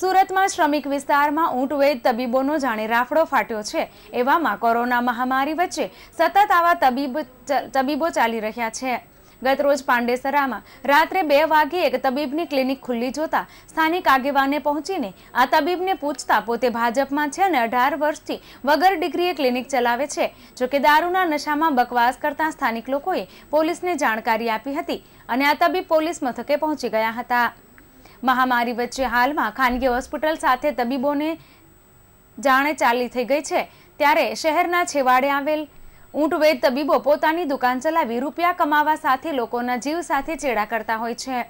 સુરતમાં શ્રમિક વિસ્તારમાં ઊંટવેદ તબીબોનો જાણે રાફડો ફાટ્યો છે એવામાં કોરોના મહામારી વચ્ચે સતત આવા તબીબ તબીબો ચાલી રહ્યા છે ગતરોજ પાંડેસરામાં રાત્રે બે વાગે એક તબીબની ક્લિનિક ખુલ્લી જોતા સ્થાનિક આગેવાને પહોંચીને આ તબીબને પૂછતા પોતે ભાજપમાં છે અને અઢાર વર્ષથી વગર ડિગ્રીએ ક્લિનિક ચલાવે છે જોકે દારૂના નશામાં બકવાસ કરતા સ્થાનિક લોકોએ પોલીસને જાણકારી આપી હતી અને આ તબીબ પોલીસ મથકે પહોંચી ગયા હતા મહામારી વચ્ચે હાલમાં ખાનગી હોસ્પિટલ સાથે તબીબોને જાણે ચાલી થઈ ગઈ છે ત્યારે શહેરના છેવાડે આવેલ ઊંટ વેદ તબીબો પોતાની દુકાન ચલાવી રૂપિયા કમાવા સાથે લોકોના જીવ સાથે ચેડા કરતા હોય છે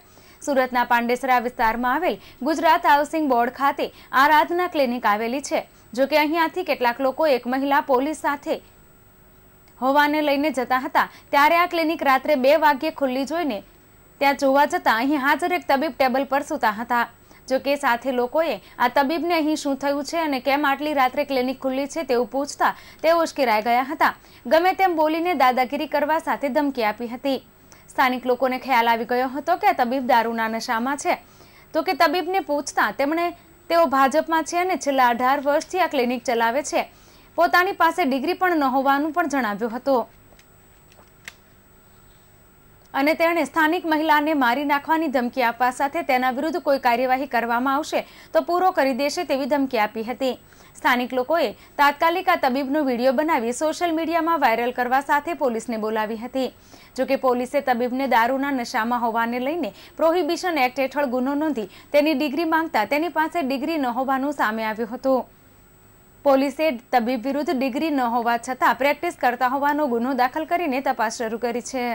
સુરતના પાંડેસરા વિસ્તારમાં આવેલ ગુજરાત હાઉસિંગ બોર્ડ ખાતે આરાધના ક્લિનિક આવેલી છે જો કે અહીંયાથી કેટલાક લોકો એક મહિલા પોલીસ સાથે હોવાને લઈને જતા હતા ત્યારે આ ક્લિનિક રાત્રે બે વાગ્યે ખુલ્લી જોઈને ત્યાં જોવા જતાં અહીં હાજર એક તબીબ ટેબલ પર સૂતા હતા જો કે સાથે લોકોએ આ તબીબને અહીં શું થયું છે અને કેમ આટલી રાત્રે ક્લિનિક ખુલ્લી છે તેવું પૂછતા તેઓ ઉશ્કેરાઈ ગયા હતા ગમે તેમ બોલીને દાદાગીરી કરવા સાથે ધમકી આપી હતી સ્થાનિક લોકોને ખ્યાલ આવી ગયો હતો કે આ તબીબ દારૂના નશામાં છે તો કે તબીબને પૂછતા તેમણે તેઓ ભાજપમાં છે અને છેલ્લા અઢાર વર્ષથી આ ક્લિનિક ચલાવે છે પોતાની પાસે ડિગ્રી પણ ન હોવાનું પણ જણાવ્યું હતું અને તેણે સ્થાનિક મહિલાને મારી નાખવાની ધમકી આપવા સાથે તેના વિરુદ્ધ કોઈ કાર્યવાહી કરવામાં આવશે તો પૂરો કરી દેશે તેવી ધમકી આપી હતી સ્થાનિક લોકોએ તાત્કાલિક આ તબીબનો વિડીયો બનાવી સોશિયલ મીડિયામાં વાયરલ કરવા સાથે પોલીસને બોલાવી હતી જોકે પોલીસે તબીબને દારૂના નશામાં હોવાને લઈને પ્રોહિબિશન એક્ટ હેઠળ ગુનો નોંધી તેની ડિગ્રી માંગતા તેની પાસે ડિગ્રી ન હોવાનું સામે આવ્યું હતું પોલીસે તબીબ વિરુદ્ધ ડિગ્રી ન હોવા છતાં પ્રેક્ટિસ કરતા હોવાનો ગુનો દાખલ કરીને તપાસ શરૂ કરી છે